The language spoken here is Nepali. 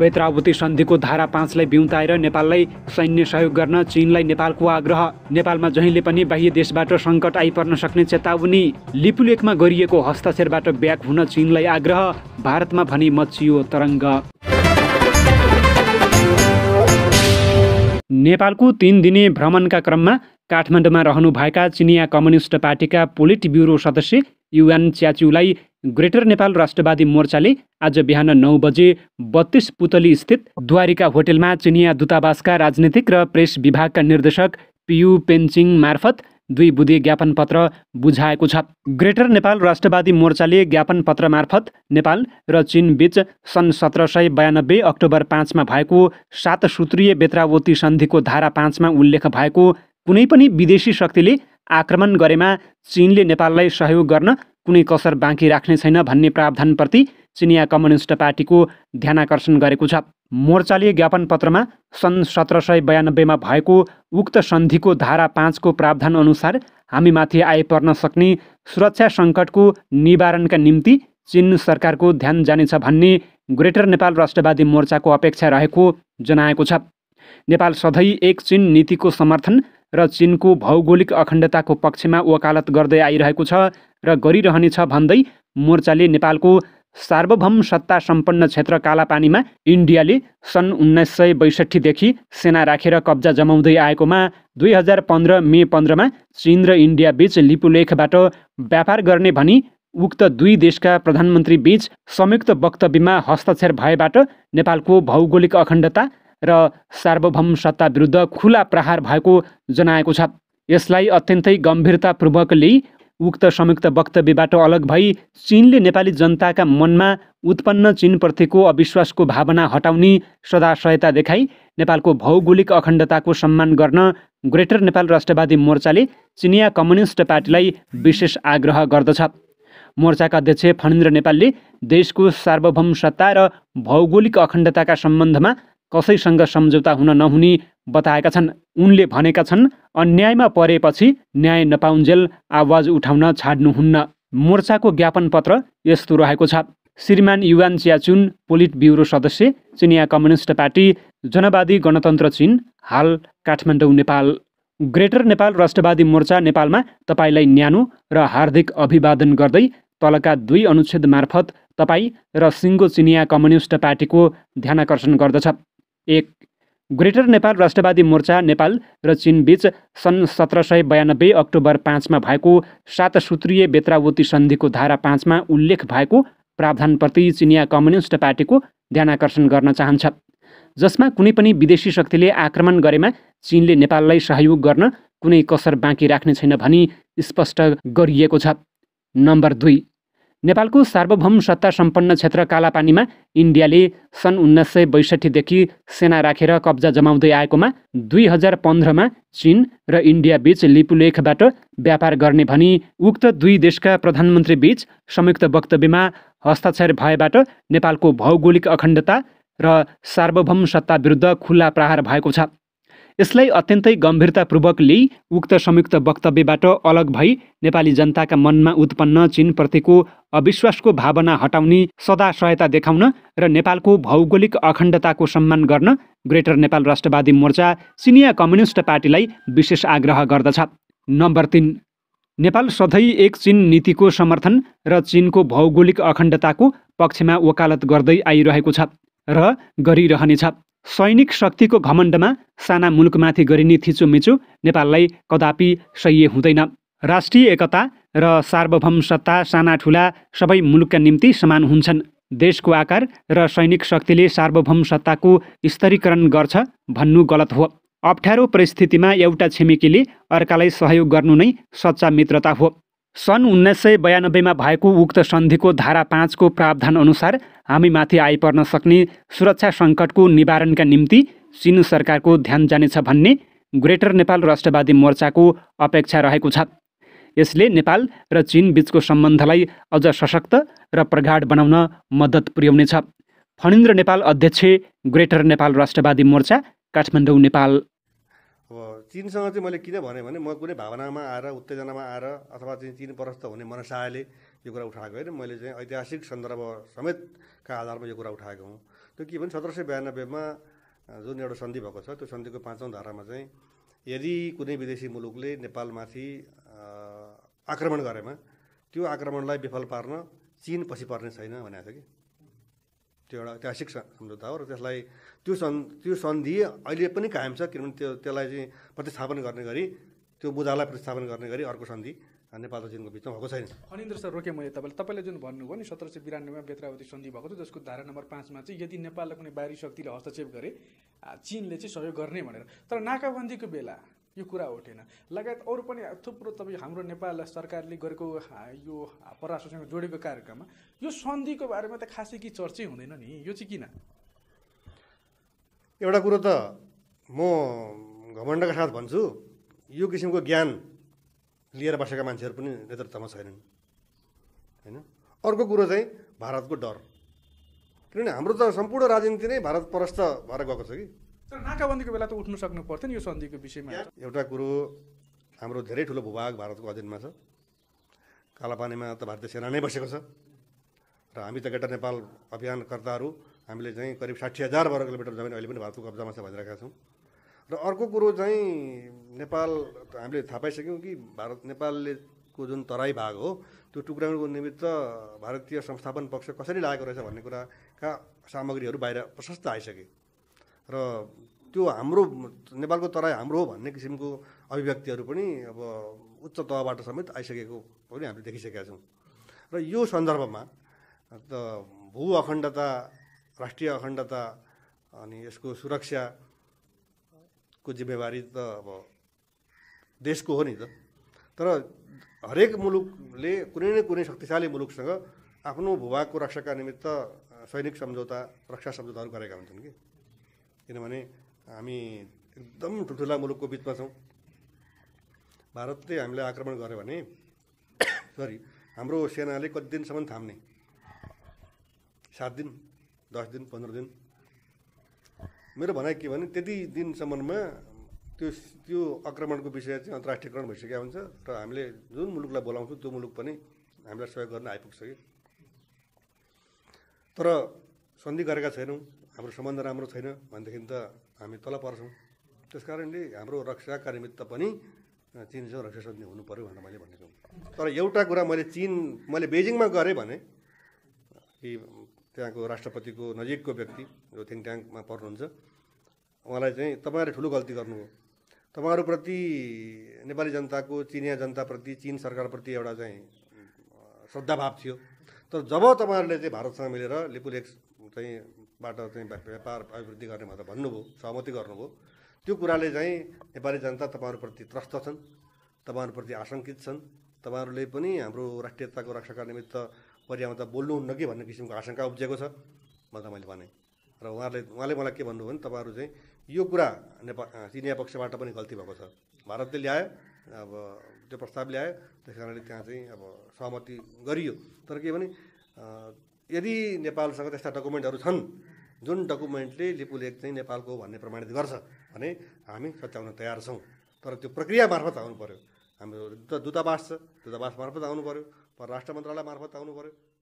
बैत्रावती सन्धिको धारा पाँचलाई बिउताएर नेपाललाई सैन्य सहयोग गर्न चीनलाई नेपालको आग्रह नेपालमा जहिले पनि बाह्य देशबाट सङ्कट आइपर्न सक्ने चेतावनी लिपुलेखमा गरिएको हस्ताक्षरबाट ब्याक हुन चीनलाई आग्रह भारतमा भनी मचियो तरङ्ग नेपालको तिन दिने भ्रमणका क्रममा काठमाडौँमा रहनुभएका चिनिया कम्युनिस्ट पार्टीका पोलिट ब्युरो सदस्य युएन च्याच्युलाई ग्रेटर नेपाल राष्ट्रवादी मोर्चाले आज बिहान नौ बजे बत्तीस पुतली स्थित द्वारिका होटेलमा चिनिया दूतावासका राजनीतिक र प्रेस विभागका निर्देशक पियु पेन्चिङ मार्फत दुई बुधे ज्ञापन पत्र बुझाएको छ ग्रेटर नेपाल राष्ट्रवादी मोर्चाले ज्ञापन पत्र मार्फत नेपाल र चिनबीच सन् सत्र सय बयानब्बे अक्टोबर पाँचमा भएको सात सूत्रीय बेत्रावती सन्धिको धारा पाँचमा उल्लेख भएको कुनै पनि विदेशी शक्तिले आक्रमण गरेमा चिनले नेपाललाई सहयोग गर्न कुनै कसर बाँकी राख्ने छैन भन्ने प्रावधानप्रति चिनिया कम्युनिस्ट पार्टीको ध्यानकर्षण गरेको छ मोर्चाले ज्ञापन पत्रमा सन् सत्र सय बयानब्बेमा भएको उक्त सन्धिको धारा पाँचको अनुसार हामीमाथि आइपर्न सक्ने सुरक्षा सङ्कटको निवारणका निम्ति चिन सरकारको ध्यान जानेछ भन्ने ग्रेटर नेपाल राष्ट्रवादी मोर्चाको अपेक्षा रहेको जनाएको छ नेपाल सधैँ एक चिन नीतिको समर्थन र चिनको भौगोलिक अखण्डताको पक्षमा वकालत गर्दै आइरहेको छ र गरिरहनेछ भन्दै मोर्चाले नेपालको सार्वभौम सत्ता सम्पन्न क्षेत्र कालापानीमा इन्डियाले सन् उन्नाइस सय बैसठीदेखि सेना राखेर कब्जा जमाउँदै आएकोमा दुई हजार पन्ध्र मे पन्ध्रमा चिन र इन्डियाबीच लिपुलेखबाट व्यापार गर्ने भनी उक्त दुई देशका प्रधानमन्त्रीबीच संयुक्त वक्तव्यमा हस्ताक्षर भएबाट नेपालको भौगोलिक अखण्डता र सार्वभौम सत्ता विरुद्ध खुला प्रहार भएको जनाएको छ यसलाई अत्यन्तै गम्भीरतापूर्वक लिई उक्त संयुक्त वक्तव्यबाट अलग भई चिनले नेपाली जनताका मनमा उत्पन्न चिनप्रतिको अविश्वासको भावना हटाउने सदा सहायता देखाई नेपालको भौगोलिक अखण्डताको सम्मान गर्न ग्रेटर नेपाल राष्ट्रवादी मोर्चाले चिनिया कम्युनिस्ट पार्टीलाई विशेष आग्रह गर्दछ मोर्चाका अध्यक्ष फणेन्द्र नेपालले देशको सार्वभौम सत्ता र भौगोलिक अखण्डताका सम्बन्धमा कसैसँग सम्झौता हुन नहुने बताएका छन् उनले भनेका छन् अन्यायमा परेपछि न्याय नपाउन्जेल आवाज उठाउन छाड्नुहुन्न मोर्चाको ज्ञापन पत्र यस्तो रहेको छ श्रीमान युवान च्याचुन पोलिट ब्युरो सदस्य चिनिया कम्युनिस्ट पार्टी जनवादी गणतन्त्र चिन हाल काठमाडौँ नेपाल ग्रेटर नेपाल राष्ट्रवादी मोर्चा नेपालमा तपाईँलाई न्यानो र हार्दिक अभिवादन गर्दै तलका दुई अनुच्छेद मार्फत तपाईँ र सिङ्गो चिनिया कम्युनिस्ट पार्टीको ध्यानकर्षण गर्दछ एक ग्रेटर नेपाल राष्ट्रवादी मोर्चा नेपाल र चिनबीच सन् सत्र सय बयानब्बे अक्टोबर पाँचमा भएको सात सूत्रीय बेत्रावती सन्धिको धारा पाँचमा उल्लेख भएको प्रावधानप्रति चिनिया कम्युनिस्ट पार्टीको ध्यान आकर्षण गर्न चाहन्छ जसमा कुनै पनि विदेशी शक्तिले आक्रमण गरेमा चिनले नेपाललाई सहयोग गर्न कुनै कसर बाँकी राख्ने छैन भनी स्पष्ट गरिएको छ नम्बर दुई नेपालको सार्वभौम सत्ता सम्पन्न क्षेत्र कालापानीमा इन्डियाले सन् उन्नाइस सय बैसठीदेखि सेना राखेर कब्जा जमाउँदै आएकोमा दुई हजार पन्ध्रमा चिन र इन्डिया बीच लिपुलेखबाट व्यापार गर्ने भनी उक्त दुई देशका प्रधानमन्त्री बीच संयुक्त वक्तव्यमा हस्ताक्षर भएबाट नेपालको भौगोलिक अखण्डता र सार्वभौम सत्ता विरुद्ध खुल्ला प्रहार भएको छ यसलाई अत्यन्तै गम्भीरतापूर्वक लिई उक्त संयुक्त वक्तव्यबाट अलग भई नेपाली जनताका मनमा उत्पन्न चिनप्रतिको अविश्वासको भावना हटाउने सदा सहायता देखाउन र नेपालको भौगोलिक अखण्डताको सम्मान गर्न ग्रेटर नेपाल राष्ट्रवादी मोर्चा सिनिया कम्युनिस्ट पार्टीलाई विशेष आग्रह गर्दछ नम्बर तिन नेपाल सधैँ एक चिन नीतिको समर्थन र चिनको भौगोलिक अखण्डताको पक्षमा वकालत गर्दै आइरहेको छ र गरिरहनेछ सैनिक शक्तिको घमण्डमा साना मुलुकमाथि गरिने थिचोमिचो नेपाललाई कदापि सह्य हुँदैन राष्ट्रिय एकता र सार्वभौम सत्ता साना ठुला सबै मुलुकका निम्ति समान हुन्छन् देशको आकार र सैनिक शक्तिले सार्वभौम सत्ताको स्तरीकरण गर्छ भन्नु गलत हो अप्ठ्यारो परिस्थितिमा एउटा छिमेकीले अर्कालाई सहयोग गर्नु नै सच्चा मित्रता हो सन् उन्नाइस सय बयानब्बेमा भएको उक्त सन्धिको धारा पाँचको अनुसार हामी माथि आइपर्न सक्ने सुरक्षा सङ्कटको निवारणका निम्ति चिन सरकारको ध्यान जानेछ भन्ने ग्रेटर नेपाल राष्ट्रवादी मोर्चाको अपेक्षा रहेको छ यसले नेपाल र चिन बीचको सम्बन्धलाई अझ सशक्त र प्रगाढ बनाउन मद्दत पुर्याउनेछ फणिन्द्र नेपाल अध्यक्ष ग्रेटर नेपाल राष्ट्रवादी मोर्चा काठमाडौँ नेपाल अब चिनसँग चाहिँ मैले किन भने म कुनै भावनामा आएर उत्तेजनामा आएर अथवा चाहिँ चिन प्रस्त हुने मनसायले यो कुरा उठाएको होइन मैले चाहिँ ऐतिहासिक सन्दर्भ समेतका आधारमा यो कुरा उठाएको हुँ त्यो के भने सत्र सय बयानब्बेमा जुन एउटा सन्धि भएको छ त्यो सन्धिको पाँचौँ धारामा चाहिँ यदि कुनै विदेशी मुलुकले नेपालमाथि आक्रमण गरेमा त्यो आक्रमणलाई विफल पार्न चिन पछि पर्ने छैन भनेको छ कि त्यो एउटा ऐतिहासिक सम्झौता हो र त्यसलाई त्यो सन् त्यो सन्धि अहिले पनि कायम छ किनभने त्यो त्यसलाई चाहिँ प्रतिस्थापन गर्ने गरी त्यो बुधालाई प्रतिस्थापन गर्ने गरी अर्को सन्धि नेपाल र चिनको बिचमा भएको छैन अनिन्द्र सर रोके मैले तपाईँले तपाईँले जुन भन्नुभयो नि सत्र सय बिरानब्बेमा बेत्रावती सन्धि भएको थियो जसको धारा नम्बर पाँचमा चाहिँ यदि नेपालले कुनै बाहिरी शक्तिले हस्तक्षेप गरे चिनले चाहिँ सहयोग गर्ने भनेर तर नाकाबन्दीको बेला यो कुरा उठेन लगायत अरू पनि थुप्रो तपाईँ हाम्रो नेपाल सरकारले गरेको यो परराष्ट्रसँग जोडेको कार्यक्रममा यो सन्धिको बारेमा त खासै के चर्चै हुँदैन नि यो चाहिँ किन एउटा कुरो त म घमण्डका साथ भन्छु यो किसिमको ज्ञान लिएर बसेका मान्छेहरू पनि नेतृत्वमा छैनन् होइन अर्को कुरो चाहिँ भारतको डर किनभने हाम्रो त सम्पूर्ण राजनीति नै भारत परस्त भएर गएको छ कि नाकाबन्दीको बेला त उठ्नु सक्नु पर्थ्यो नि यो सन्धिको विषयमा एउटा कुरो हाम्रो धेरै ठुलो भूभाग भारतको अधीनमा छ कालापानीमा त भारतीय सेना नै बसेको छ र हामी त गेटा नेपाल अभियानकर्ताहरू हामीले चाहिँ करिब साठी हजार वर्ग किलोमिटर जमिन अहिले पनि भारतको कब्जामा छ भनिरहेका छौँ र अर्को कुरो चाहिँ नेपाल हामीले थाहा पाइसक्यौँ कि भारत नेपालले को जुन तराई भाग हो त्यो टुक्राउनुको निमित्त भारतीय संस्थापन पक्ष कसरी लागेको रहेछ भन्ने कुराका सामग्रीहरू बाहिर प्रशस्त आइसके र त्यो हाम्रो नेपालको तराई हाम्रो हो भन्ने किसिमको अभिव्यक्तिहरू पनि अब उच्च तहबाट समेत आइसकेको पनि हामीले देखिसकेका छौँ र यो सन्दर्भमा त भू अखण्डता राष्ट्रिय अखण्डता अनि यसको सुरक्षा को जिम्मेवारी त अब देशको हो नि त तर हरेक मुलुकले कुनै न कुनै शक्तिशाली मुलुकसँग आफ्नो भूभागको रक्षाका निमित्त सैनिक सम्झौता रक्षा सम्झौताहरू गरेका हुन्छन् कि किनभने हामी एकदम ठुल्ठुला मुलुकको बिचमा छौँ भारतले हामीलाई आक्रमण गर्यो भने सरी हाम्रो सेनाले कति दिनसम्म थाम्ने सात दिन दस दिन पन्ध्र दिन मेरो भनाइ के भने त्यति दिनसम्ममा त्यो त्यो आक्रमणको विषय चाहिँ अन्तर्राष्ट्रियकरण भइसकेको हुन्छ र हामीले जुन मुलुकलाई बोलाउँछौँ त्यो मुलुक पनि हामीलाई सहयोग गर्न आइपुग्छ कि तर सन्धि गरेका छैनौँ हाम्रो सम्बन्ध राम्रो छैन भनेदेखि त हामी तल पर्छौँ त्यस कारणले हाम्रो रक्षाका निमित्त पनि चिनसँग रक्षा सन्धि हुनु पऱ्यो भनेर मैले भनेको तर एउटा कुरा मैले चिन मैले बेजिङमा गरेँ भने कि त्यहाँको राष्ट्रपतिको नजिकको व्यक्ति जो थिङ्क ट्याङ्कमा पर्नुहुन्छ उहाँलाई चाहिँ तपाईँहरूले ठुलो गल्ती गर्नुभयो तपाईँहरूप्रति नेपाली जनताको चिनिया जनताप्रति चिन सरकारप्रति एउटा चाहिँ श्रद्धाभाव थियो तर जब तपाईँहरूले चाहिँ भारतसँग मिलेर लिपुलेक्स चाहिँ चाहिँबाट चाहिँ व्यापार अभिवृद्धि गर्ने भनेर भन्नुभयो सहमति गर्नुभयो त्यो कुराले चाहिँ नेपाली जनता तपाईँहरूप्रति त्रस्त छन् तपाईँहरूप्रति आशङ्कित छन् तपाईँहरूले पनि हाम्रो राष्ट्रियताको रक्षाका निमित्त त बोल्नुहुन्न कि भन्ने किसिमको आशंका उब्जेको छ भनेर मैले भनेँ र उहाँले उहाँले मलाई के भन्नुभयो भने तपाईँहरू चाहिँ यो कुरा नेपा चिनिया पक्षबाट पनि गल्ती भएको छ भारतले ल्यायो अब त्यो प्रस्ताव ल्यायो त्यस कारणले त्यहाँ चाहिँ अब सहमति गरियो तर के भने यदि नेपालसँग त्यस्ता डकुमेन्टहरू छन् जुन डकुमेन्टले लिपु लेख चाहिँ नेपालको भन्ने प्रमाणित गर्छ भने हामी सच्याउन तयार छौँ तर त्यो प्रक्रिया मार्फत आउनु पऱ्यो हाम्रो दूतावास छ दूतावास मार्फत आउनु पऱ्यो परराष्ट्र मार्फत आउनु पऱ्यो